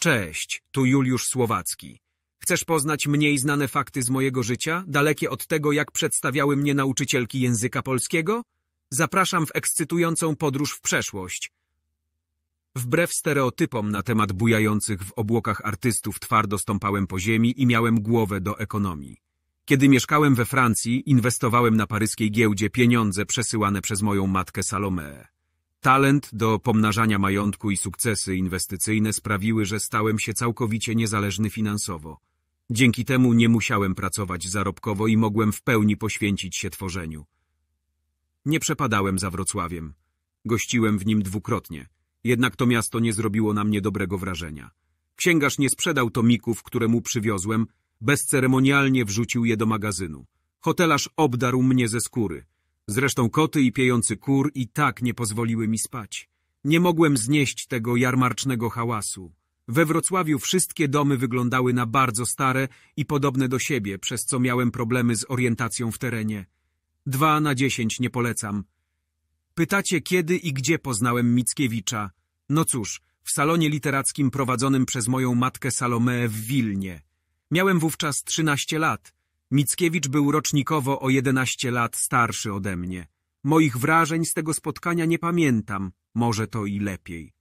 Cześć, tu Juliusz Słowacki. Chcesz poznać mniej znane fakty z mojego życia, dalekie od tego, jak przedstawiały mnie nauczycielki języka polskiego? Zapraszam w ekscytującą podróż w przeszłość. Wbrew stereotypom na temat bujających w obłokach artystów twardo stąpałem po ziemi i miałem głowę do ekonomii. Kiedy mieszkałem we Francji, inwestowałem na paryskiej giełdzie pieniądze przesyłane przez moją matkę Salomeę. Talent do pomnażania majątku i sukcesy inwestycyjne sprawiły, że stałem się całkowicie niezależny finansowo. Dzięki temu nie musiałem pracować zarobkowo i mogłem w pełni poświęcić się tworzeniu. Nie przepadałem za Wrocławiem. Gościłem w nim dwukrotnie. Jednak to miasto nie zrobiło na mnie dobrego wrażenia. Księgarz nie sprzedał tomików, które mu przywiozłem, bezceremonialnie wrzucił je do magazynu. Hotelarz obdarł mnie ze skóry. Zresztą koty i piejący kur i tak nie pozwoliły mi spać. Nie mogłem znieść tego jarmarcznego hałasu. We Wrocławiu wszystkie domy wyglądały na bardzo stare i podobne do siebie, przez co miałem problemy z orientacją w terenie. Dwa na dziesięć nie polecam. Pytacie, kiedy i gdzie poznałem Mickiewicza? No cóż, w salonie literackim prowadzonym przez moją matkę Salomeę w Wilnie. Miałem wówczas trzynaście lat Mickiewicz był rocznikowo o 11 lat starszy ode mnie. Moich wrażeń z tego spotkania nie pamiętam, może to i lepiej.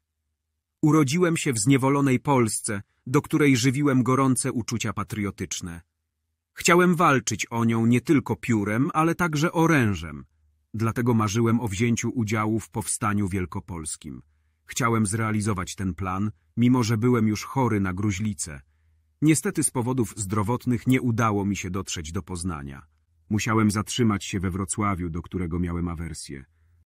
Urodziłem się w zniewolonej Polsce, do której żywiłem gorące uczucia patriotyczne. Chciałem walczyć o nią nie tylko piórem, ale także orężem. Dlatego marzyłem o wzięciu udziału w powstaniu wielkopolskim. Chciałem zrealizować ten plan, mimo że byłem już chory na gruźlicę. Niestety z powodów zdrowotnych nie udało mi się dotrzeć do Poznania. Musiałem zatrzymać się we Wrocławiu, do którego miałem awersję.